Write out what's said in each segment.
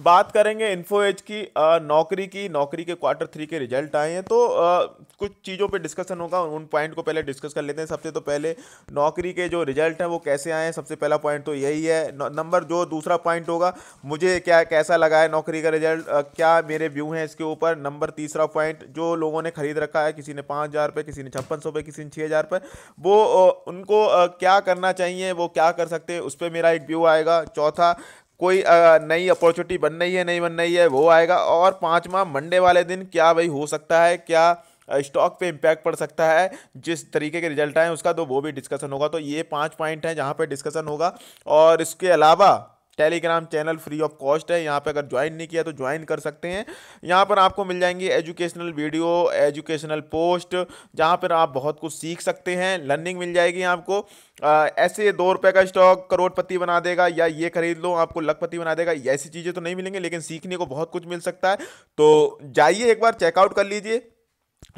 बात करेंगे info as की आ, नौकरी की नौकरी के क्वार्टर थ्री के रिजल्ट आए हैं तो आ, कुछ चीज़ों पे डिस्कशन होगा उन पॉइंट को पहले डिस्कस कर लेते हैं सबसे तो पहले नौकरी के जो रिजल्ट हैं वो कैसे आए हैं सबसे पहला पॉइंट तो यही है नंबर जो दूसरा पॉइंट होगा मुझे क्या कैसा लगा है नौकरी का रिजल्ट आ, क्या मेरे व्यू हैं इसके ऊपर नंबर तीसरा पॉइंट जो लोगों ने खरीद रखा है किसी ने पाँच हज़ार किसी ने छप्पन सौ किसी ने छः हज़ार वो उनको क्या करना चाहिए वो क्या कर सकते हैं उस पर मेरा एक व्यू आएगा चौथा कोई नई अपॉर्चुनिटी बन रही है नहीं बन रही है वो आएगा और पाँचवा मंडे वाले दिन क्या भाई हो सकता है क्या स्टॉक पे इम्पैक्ट पड़ सकता है जिस तरीके के रिजल्ट आए उसका तो वो भी डिस्कशन होगा तो ये पाँच पॉइंट हैं जहाँ पे डिस्कशन होगा और इसके अलावा Telegram channel free of cost है यहाँ पे अगर ज्वाइन नहीं किया तो ज्वाइन कर सकते हैं यहाँ पर आपको मिल जाएंगी एजुकेशनल वीडियो एजुकेशनल पोस्ट जहाँ पर आप बहुत कुछ सीख सकते हैं लर्निंग मिल जाएगी आपको आ, ऐसे दो रुपये का स्टॉक करोड़पति बना देगा या ये खरीद लो आपको लखपति बना देगा ऐसी चीज़ें तो नहीं मिलेंगी लेकिन सीखने को बहुत कुछ मिल सकता है तो जाइए एक बार चेकआउट कर लीजिए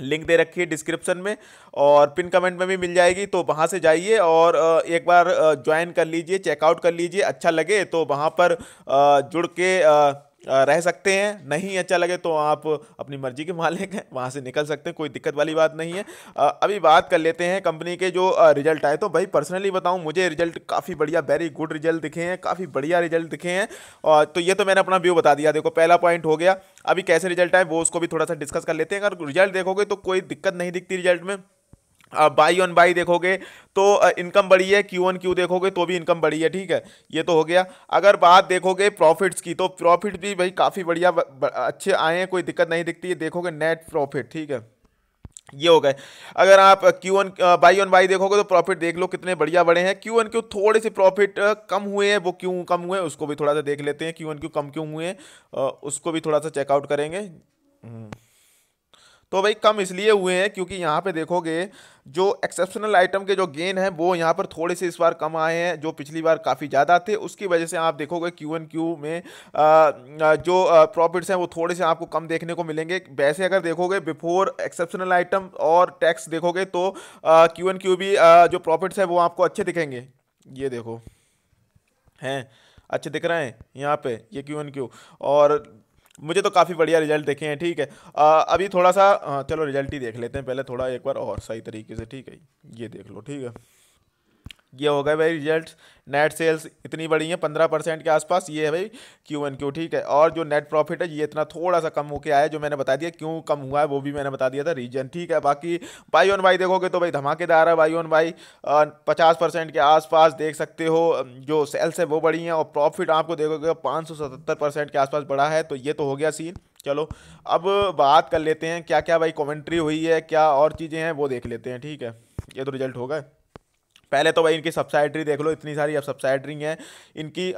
लिंक दे रखी है डिस्क्रिप्शन में और पिन कमेंट में भी मिल जाएगी तो वहाँ से जाइए और एक बार ज्वाइन कर लीजिए चेकआउट कर लीजिए अच्छा लगे तो वहाँ पर जुड़ के रह सकते हैं नहीं अच्छा लगे तो आप अपनी मर्जी के मालिक हैं वहाँ से निकल सकते हैं कोई दिक्कत वाली बात नहीं है अभी बात कर लेते हैं कंपनी के जो रिजल्ट आए तो भाई पर्सनली बताऊँ मुझे रिजल्ट काफ़ी बढ़िया वेरी गुड रिजल्ट दिखे हैं काफ़ी बढ़िया रिजल्ट दिखे हैं और तो ये तो मैंने अपना व्यू बता दिया देखो पहला पॉइंट हो गया अभी कैसे रिजल्ट आए वो उसको भी थोड़ा सा डिस्कस कर लेते हैं अगर रिजल्ट देखोगे तो कोई दिक्कत नहीं दिखती रिजल्ट में बाई ऑन बाई देखोगे तो इनकम बढ़ी है क्यू ऑन क्यू देखोगे तो भी इनकम बढ़ी है ठीक है ये तो हो गया अगर बात देखोगे प्रॉफिट्स की तो प्रॉफिट भी भाई काफ़ी बढ़िया अच्छे आए हैं कोई दिक्कत नहीं दिखती है देखोगे नेट प्रॉफिट ठीक है ये हो गए अगर आप Q and Y on Y देखोगे तो प्रॉफिट देख लो कितने बढ़िया बढ़े हैं क्यू एन क्यू थोड़े से प्रॉफिट कम हुए हैं वो क्यों कम हुए हैं उसको भी थोड़ा सा देख लेते हैं क्यू एन क्यू कम क्यों हुए हैं उसको भी थोड़ा सा चेकआउट करेंगे हम्म। तो भाई कम इसलिए हुए हैं क्योंकि यहाँ पे देखोगे जो एक्सेप्शनल आइटम के जो गेन हैं वो यहाँ पर थोड़े से इस बार कम आए हैं जो पिछली बार काफ़ी ज़्यादा थे उसकी वजह से आप देखोगे क्यू एन क्यू में जो प्रॉफिट्स हैं वो थोड़े से आपको कम देखने को मिलेंगे वैसे अगर देखोगे बिफोर एक्सेप्शनल आइटम और टैक्स देखोगे तो क्यू एन क्यू भी जो प्रॉफिट्स हैं वो आपको अच्छे दिखेंगे ये देखो हैं अच्छे दिख रहे हैं यहाँ पे ये क्यू एन क्यू और मुझे तो काफ़ी बढ़िया रिजल्ट देखे हैं ठीक है आ, अभी थोड़ा सा चलो रिजल्ट ही देख लेते हैं पहले थोड़ा एक बार और सही तरीके से ठीक है ये देख लो ठीक है ये हो गए भाई रिजल्ट नेट सेल्स इतनी बड़ी है पंद्रह परसेंट के आसपास ये है भाई क्यू एन क्यू ठीक है और जो नेट प्रॉफिट है ये इतना थोड़ा सा कम होकर आया जो मैंने बता दिया क्यों कम हुआ है वो भी मैंने बता दिया था रीजन ठीक है बाकी बाई ऑन बाई देखोगे तो भाई धमाकेदार है बाई ऑन बाई पचास परसेंट के आसपास देख सकते हो जो सेल्स है वो बढ़ी हैं और प्रॉफिट आपको देखोगे पाँच सौ सतहत्तर परसेंट के आसपास बढ़ा है तो ये तो हो गया सीन चलो अब बात कर लेते हैं क्या क्या भाई कॉमेंट्री हुई है क्या और चीज़ें हैं वो देख लेते हैं ठीक है ये तो रिजल्ट होगा पहले तो भाई इनकी सब्साइडरी देख लो इतनी सारी अब सब्साइडरी हैं इनकी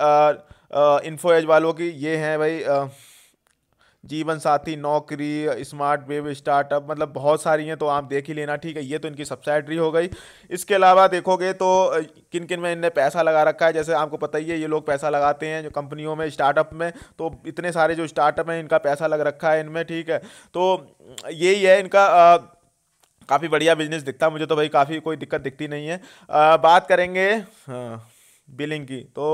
इन्फो एज वालों की ये हैं भाई आ, जीवन साथी नौकरी स्मार्ट वेब स्टार्टअप मतलब बहुत सारी हैं तो आप देख ही लेना ठीक है ये तो इनकी सब्साइडरी हो गई इसके अलावा देखोगे तो किन किन में इनने पैसा लगा रखा है जैसे आपको पता ही है ये लोग पैसा लगाते हैं जो कंपनियों में स्टार्टअप में तो इतने सारे जो स्टार्टअप हैं इनका पैसा लग रखा है इनमें ठीक है तो यही है इनका आ, काफ़ी बढ़िया बिजनेस दिखता मुझे तो भाई काफ़ी कोई दिक्कत दिखती नहीं है आ, बात करेंगे बिलिंग हाँ, की तो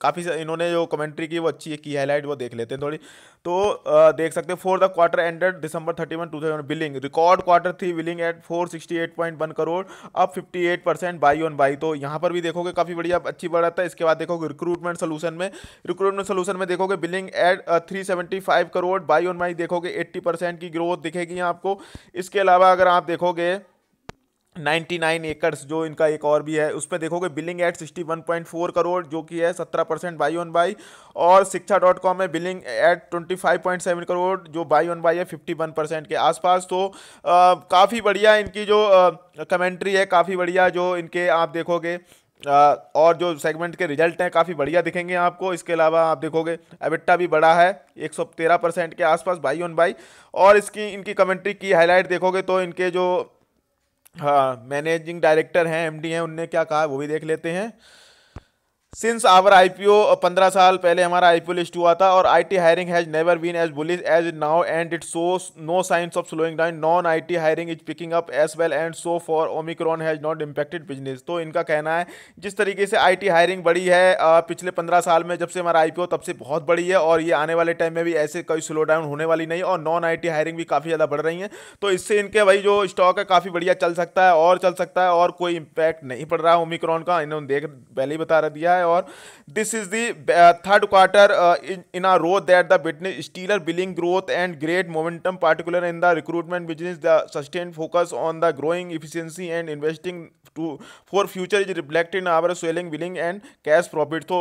काफ़ी इन्होंने जो कमेंट्री की वो अच्छी है की हाईलाइट वो देख लेते हैं थोड़ी तो आ, देख सकते हैं for the quarter ended December thirty one two thousand billing record quarter थी billing at four sixty eight point one crore अब fifty eight percent Y on Y तो यहाँ पर भी देखोगे काफ़ी बढ़िया अच्छी रहा है इसके बाद देखोगे रिक्रूटमेंट सोलूशन में रिक्रूटमेंट सोलूशन में देखोगे billing at three seventy five crore Y on Y देखोगे एट्टी परसेंट की ग्रोथ दिखेगी आपको इसके अलावा अगर आप देखोगे 99 एकर्स जो इनका एक और भी है उस पर देखोगे बिलिंग एट 61.4 करोड़ जो कि है 17 परसेंट बाई वन बाई और शिक्षा डॉट कॉम में बिलिंग एट 25.7 करोड़ जो बाई वन बाई है 51 परसेंट के आसपास तो काफ़ी बढ़िया इनकी जो कमेंट्री है काफ़ी बढ़िया जो इनके आप देखोगे और जो सेगमेंट के रिजल्ट हैं काफ़ी बढ़िया दिखेंगे आपको इसके अलावा आप देखोगे एबिट्टा भी बड़ा है 113 परसेंट के आसपास बाई ऑन बाई और इसकी इनकी कमेंट्री की हाईलाइट देखोगे तो इनके जो हाँ मैनेजिंग डायरेक्टर हैं एमडी हैं उनने क्या कहा वो भी देख लेते हैं सिंस आवर आईपीओ 15 साल पहले हमारा आईपीओ लिस्ट हुआ था और IT hiring has never been as bullish as now and it so no signs of slowing down non IT hiring is picking up as well and so far Omicron has not impacted business तो इनका कहना है जिस तरीके से IT hiring बढ़ी है uh, पिछले पंद्रह साल में जब से हमारा आईपीओ तब से बहुत बड़ी है और ये आने वाले टाइम में भी ऐसे कोई स्लो डाउन होने वाली नहीं और नॉन टी हायरिंग भी काफ़ी ज़्यादा बढ़ रही है तो इससे इनके भाई जो स्टॉक है काफ़ी बढ़िया चल सकता है और चल सकता है और कोई इम्पैक्ट नहीं पड़ रहा है ओमिक्रॉन का इन्होंने देख पहले ही बता दिया है और this is the third quarter in a row that the witness stellar billing growth and great momentum particular in the recruitment business the sustain focus on the growing efficiency and investing to for future is reflected in our swelling billing and cash profit तो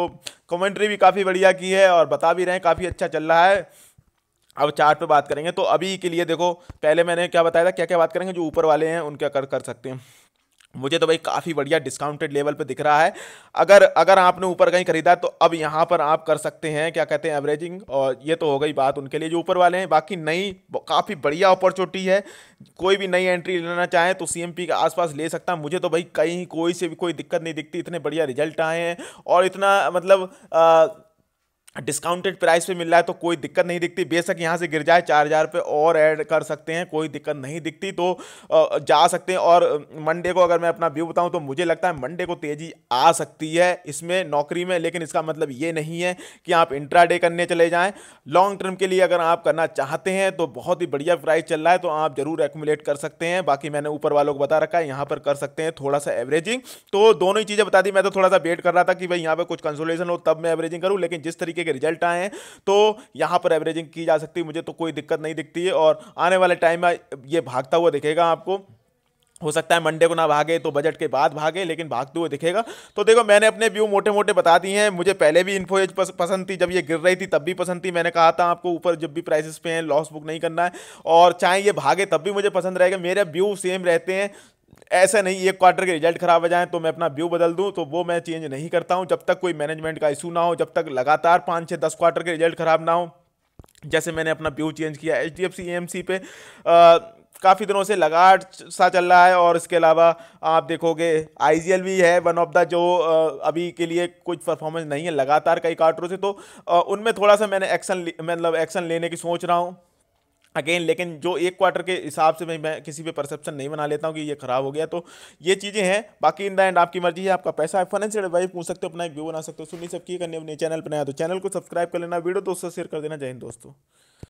commentary भी काफ़ी बढ़िया की है और बता भी रहे हैं काफ़ी अच्छा चल रहा है अब चार्ट पे बात करेंगे तो अभी के लिए देखो पहले मैंने क्या बताया था क्या क्या बात करेंगे जो ऊपर वाले हैं उनका कर कर सकते हैं मुझे तो भाई काफ़ी बढ़िया डिस्काउंटेड लेवल पे दिख रहा है अगर अगर आपने ऊपर कहीं खरीदा तो अब यहाँ पर आप कर सकते हैं क्या कहते हैं एवरेजिंग और ये तो हो गई बात उनके लिए जो ऊपर वाले हैं बाकी नई काफ़ी बढ़िया अपॉर्चुनिटी है कोई भी नई एंट्री लेना चाहे तो सी के आसपास ले सकता मुझे तो भाई कहीं कोई से भी कोई दिक्कत नहीं दिखती इतने बढ़िया रिजल्ट आए हैं और इतना मतलब आ, डिस्काउंटेड प्राइस पे मिल रहा है तो कोई दिक्कत नहीं दिखती बेशक यहाँ से गिर जाए चार हज़ार रुपये और ऐड कर सकते हैं कोई दिक्कत नहीं दिखती तो जा सकते हैं और मंडे को अगर मैं अपना व्यू बताऊँ तो मुझे लगता है मंडे को तेज़ी आ सकती है इसमें नौकरी में लेकिन इसका मतलब ये नहीं है कि आप इंट्रा डे करने चले जाएँ लॉन्ग टर्म के लिए अगर आप करना चाहते हैं तो बहुत ही बढ़िया प्राइस चल रहा है तो आप ज़रूर एकुमुलेट कर सकते हैं बाकी मैंने ऊपर वालों को बता रखा है यहाँ पर कर सकते हैं थोड़ा सा एवरेजिंग तो दोनों ही चीज़ें बता दी मैं तो थोड़ा सा वेट कर रहा था कि भाई यहाँ पर कुछ कंसोलेशन हो तब मैं एवरेजिंग करूँ लेकिन जिस तरीके के रिजल्ट आए हैं तो यहाँ पर एवरेजिंग की जा सकती है मुझे तो कोई दिक्कत नहीं दिखती है और आने वाले टाइम में ये भागता हुआ दिखेगा आपको हो सकता है मंडे को ना भागे तो बजट के बाद भागे लेकिन भागते हुए दिखेगा तो देखो मैंने अपने व्यू मोटे मोटे बता दिए हैं मुझे पहले भी इन्फो एज पसंद थी जब ये गिर रही थी तब भी पसंद थी मैंने कहा था आपको ऊपर जब भी प्राइसेस पे हैं लॉस बुक नहीं करना है और चाहे ये भागे तब भी मुझे पसंद रहेगा मेरे व्यू सेम रहते हैं ऐसा नहीं एक क्वार्टर के रिजल्ट खराब हो जाए तो मैं अपना व्यू बदल दूं तो वो मैं चेंज नहीं करता हूं जब तक कोई मैनेजमेंट का इशू ना हो जब तक लगातार पाँच छः दस क्वार्टर के रिजल्ट खराब ना हो जैसे मैंने अपना व्यू चेंज किया H D F C M C पे काफ़ी दिनों से लगाड़ सा चल रहा है और इसके अलावा आप देखोगे आई जी एल भी है वन ऑफ द जो अभी के लिए कुछ परफॉर्मेंस नहीं है लगातार कई क्वार्टरों से तो उनमें थोड़ा सा मैंने एक्शन मतलब एक्शन लेने की सोच रहा हूँ अगेन लेकिन जो एक क्वार्टर के हिसाब से मैं मैं किसी पे परसेप्शन नहीं बना लेता हूँ कि ये ख़राब हो गया तो ये चीज़ें हैं बाकी इन द एंड आपकी मर्जी है आपका पैसा है फाइनेंशियल एडवाइस पूछ सकते हो अपना एक व्यू बना सकते हो सुनी सबकी करने अपने चैनल पर तो चैनल को सब्सक्राइब कर लेना वीडियो दोस्तों शेयर कर देना जय हिंद दोस्तों